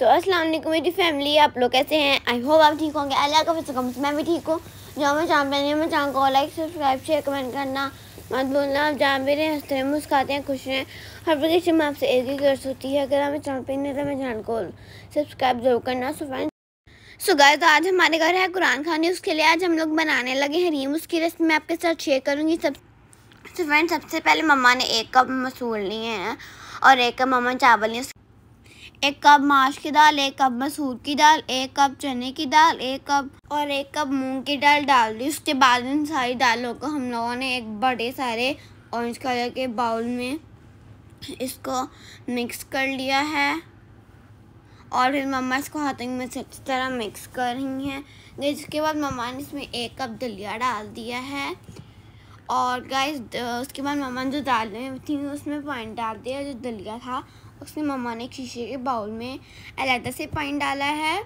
तो अस्सलाम वालेकुम मेरी फैमिली आप लोग कैसे हैं आई होप आप ठीक होंगे अल्लाह का फिर मैं भी ठीक हूँ जो मैं चाँद पहनी मैं चाँद को लाइक सब्सक्राइब शेयर कमेंट करना मत भूलना आप जहाँ भी रहें हंसते हैं मुस्काते हैं खुश रहें हर से में आपसे एक ही गर्स होती है अगर तो हमें चाँद पहनी तो मैं चाँद को सब्सक्राइब जरूर करना सो सो गाय तो आज हमारे घर है कुरान खानी उसके लिए आज हम लोग बनाने लगे हैं रीम उसकी रेसिपी मैं आपके साथ शेयर करूँगी सब फ्रेंड सबसे पहले मम्मा ने एक कप मसूर लिए हैं और एक कप मम्मा चावल लिए एक कप माश की दाल एक कप मसूर की दाल एक कप चने की दाल एक कप और एक कप मूंग की दाल डाल दी उसके बाद इन सारी दालों को हम लोगों ने एक बड़े सारे ऑरेंज कलर के बाउल में इसको मिक्स कर लिया है और फिर मम्मा इसको हाथों में से अच्छी तरह मिक्स कर रही हैं इसके बाद मम्मा ने इसमें एक कप दलिया डाल दिया है और गाइस उसके बाद मम्मा जो दाल में थी उसमें पॉइंट डाल दिया जो दलिया था उसमें मम्मा ने शीशे के बाउल में अलहदा से पानी डाला है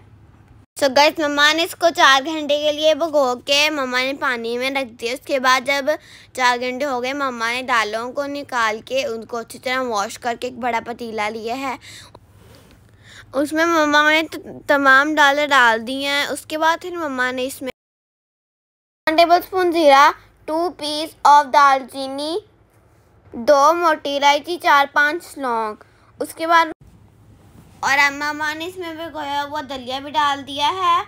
सो so गैस मम्मा ने इसको चार घंटे के लिए भगो के मम्मा ने पानी में रख दिया उसके बाद जब चार घंटे हो गए मम्मा ने दालों को निकाल के उनको अच्छी तरह वॉश करके एक बड़ा पतीला लिया है उसमें मम्मा ने तमाम दालें डाल दी हैं उसके बाद फिर मम्मा ने इसमें वन टेबल स्पून ज़ीरा टू पीस ऑफ दालचीनी दो मोटी इलायची चार पाँच लौंग उसके बाद और अम्मा माँ ने इसमें भी गोया हुआ दलिया भी डाल दिया है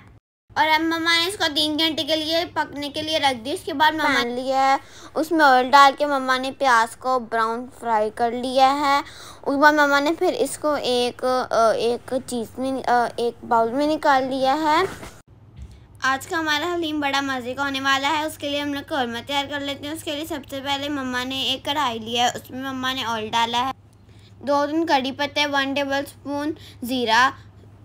और अब मम्मा ने इसको तीन घंटे के लिए पकने के लिए रख दिया उसके बाद मम्मा ने लिया है उसमें ऑयल डाल के मम्मा ने प्याज को ब्राउन फ्राई कर लिया है उसके बाद मम्मा ने फिर इसको एक एक चीज़ में एक बाउल में निकाल लिया है आज का हमारा हलीम बड़ा मज़े का होने वाला है उसके लिए हम लोग कौरमा तैयार कर लेते हैं उसके लिए सबसे पहले मम्मा ने एक कढ़ाई लिया है उसमें मम्मा ने ऑयल डाला है दो दिन कड़ी पत्ते वन टेबल स्पून ज़ीरा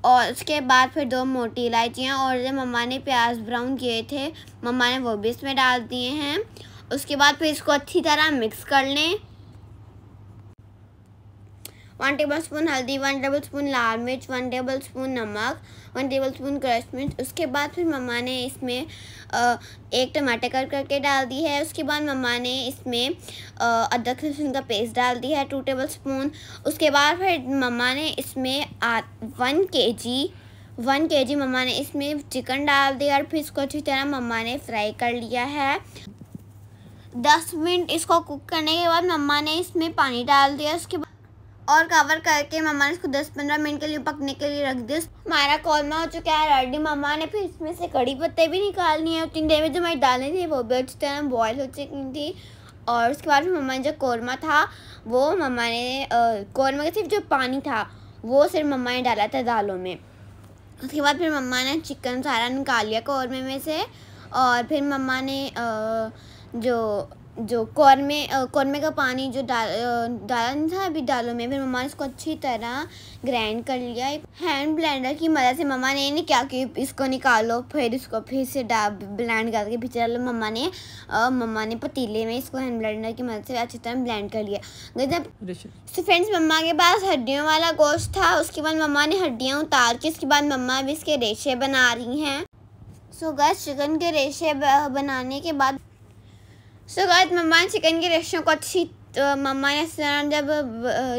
और उसके बाद फिर दो मोटी इलायचियाँ और जो मम्मा ने प्याज ब्राउन किए थे मम्मा ने वो भी इसमें डाल दिए हैं उसके बाद फिर इसको अच्छी तरह मिक्स कर लें वन टेबल स्पून हल्दी वन टेबल स्पून लाल मिर्च वन टेबल स्पून नमक वन टेबल स्पून क्रश मिर्च उसके बाद फिर मम्मा ने इसमें एक टमाटर कट करके डाल दी है उसके बाद मम्मा ने इसमें अदरक लहसुन का पेस्ट डाल दिया है टू टेबल स्पून उसके बाद फिर मम्मा ने इसमें वन के जी वन के जी मम्मा ने इसमें चिकन डाल दिया और फिर इसको अच्छी तरह मम्मा ने फ्राई कर लिया है दस मिनट इसको कुक करने के बाद मम्मा ने इसमें पानी डाल दिया उसके बाद और कवर करके मम्मा ने इसको 10-15 मिनट के लिए पकने के लिए रख दिया हमारा कौरमा हो चुका है रेडी मम्मा ने फिर इसमें से कड़ी पत्ते भी निकालनी है उतनी देर में जो हमारी दालें थी वो भी अच्छी तरह बॉयल हो चुकी थी और उसके बाद मम्मा ने जो कौरमा था वो मम्मा ने कौरमा का सिर्फ जो पानी था वो सिर्फ मम्मा ने डाला था दालों में उसके बाद फिर मम्मा ने चिकन सारा निकाल लिया कौरमे में से और फिर मम्मा ने जो जो कौरमे कौरमे का पानी जो डाल डाला नहीं था अभी डालों में फिर मम्मा ने इसको अच्छी तरह ग्राइंड कर लिया एक हैंड ब्लेंडर की मदद से मम्मा ने नहीं क्या कि इसको निकालो फिर इसको फिर से ब्लेंड करके फिर डालो मम्मा ने मम्मा ने पतीले में इसको हैंड ब्लेंडर की मदद से अच्छी तरह ब्लेंड कर लिया तो जब तो फ्रेंड्स मम्मा के पास हड्डियों वाला गोश्त था उसके बाद मम्मा ने हड्डियाँ उतार के उसके बाद मम्मा अभी इसके रेशे बना रही हैं सो गैस चिकन के रेशे बनाने के बाद सो गाइस मम्मा ने चिकन की रेशों को अच्छी तो मम्मा ने जब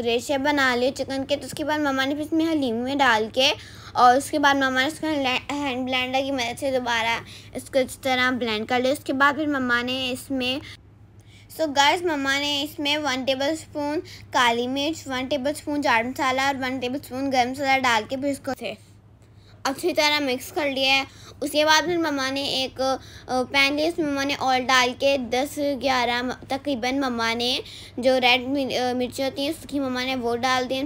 रेशे बना लिए चिकन के तो उसके बाद मम्मा ने फिर इसमें हलीम में डाल के और उसके बाद मम्मा ने उसको हैंड ब्लेंडर की मदद से दोबारा इसको इस तरह ब्लेंड कर लिया उसके बाद फिर मम्मा ने इसमें सो so मम्मा ने इसमें वन टेबल स्पून काली मिर्च वन टेबल स्पून चाट मसाला और वन टेबल स्पून गर्म मसाला डाल के फिर इसको थे अच्छी तरह मिक्स कर लिया है उसके बाद फिर मम्मा ने एक पैन लिया उसमें मम्मा ने ऑयल डाल के दस ग्यारह तकरीबन मम्मा ने जो रेड मिर्ची होती है उसकी मम्मा ने वो डाल दी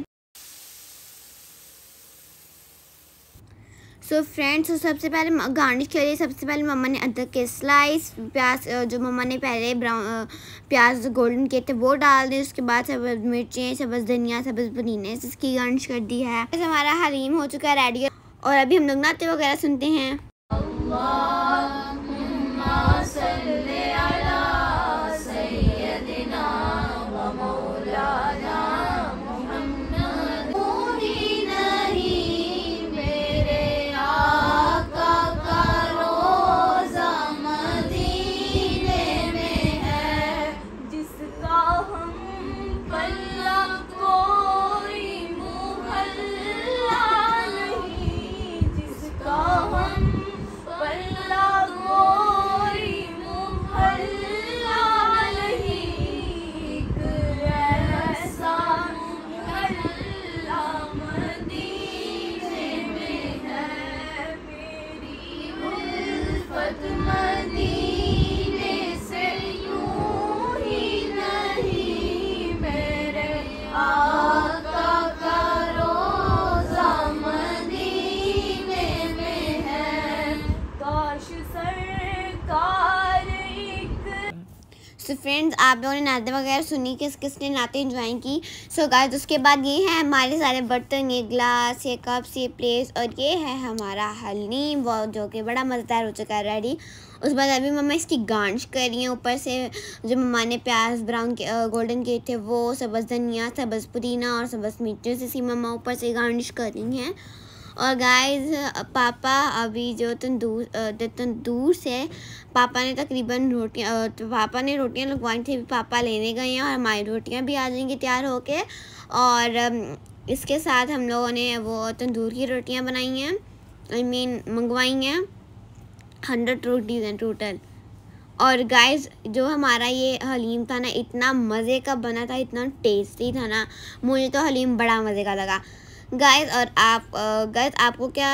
सो so फ्रेंड्स सबसे पहले गार्निश के लिए सबसे पहले मम्मा ने अदरक के स्लाइस प्याज जो मम्मा ने पहले ब्राउन प्याज गोल्डन किए थे वो डाल दिए उसके बाद सब्ज़ मिर्चें सब्ज़ धनिया सब्ज़ पुदीने इसकी गार्निश कर दी है हमारा हलीम हो चुका है रेडी और अभी हम लोग नाते वगैरह सुनते हैं सो फ्रेंड्स आप लोगों ने नाते वगैरह सुनी किस किसने नाते इन्जॉय की सो so गाइस उसके बाद ये है हमारे सारे बर्तन ये ग्लास ये कप्स ये प्लेट्स और ये है हमारा हल्दी वो जो कि बड़ा मज़ेदार हो चुका है रेडी उसके बाद अभी मम्मा इसकी गांच कर रही हैं ऊपर से जो मम्मा ने प्याज ब्राउन के गोल्डन किए थे वो सब्ज़ धनिया सब्ज़ पुदीना और सबज से इसकी मम्मा ऊपर से गार्निश कर रही हैं और गाइस पापा अभी जो तंदूर तंदूर से पापा ने तकरीबन रोटियाँ तो पापा ने रोटियाँ लगवाई थी पापा लेने गए हैं और हमारी रोटियाँ भी आ जाएंगी तैयार होके और इसके साथ हम लोगों ने वो तंदूर की रोटियाँ बनाई हैं आई I मीन mean, मंगवाई हैं हंड्रेड रोटीज हैं टोटल और गाइस जो हमारा ये हलीम था ना इतना मज़े का बना था इतना टेस्टी था ना मुझे तो हलीम बड़ा मज़े का लगा गाइस और आप गाइस आपको क्या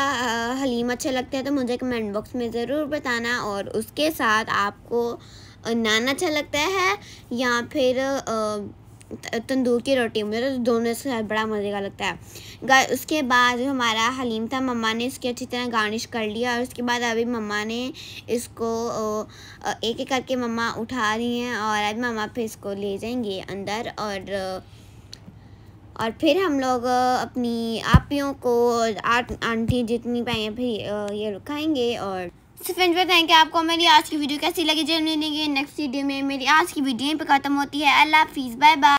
हलीम अच्छे लगते हैं तो मुझे कमेंट बॉक्स में ज़रूर बताना और उसके साथ आपको नान अच्छा लगता है या फिर तंदूर की रोटी मुझे तो दोनों से बड़ा मज़े का लगता है गाय उसके बाद जो हमारा हलीम था मम्मा ने इसकी अच्छी तरह गार्निश कर लिया और उसके बाद अभी मम्मा ने इसको एक एक करके मम्मा उठा रही हैं और अभी मम्मा फिर इसको ले जाएंगे अंदर और और फिर हम लोग अपनी आपियों को आट आंटी जितनी पाए फिर ये लोग खाएंगे और सो फ्रेंड्स बताएं कि आपको मेरी आज की वीडियो कैसी लगी मिलेंगे नेक्स्ट वीडियो में मेरी आज की वीडियो यहीं पर खत्म होती है अल्लाह हाफिज़ बाय बाय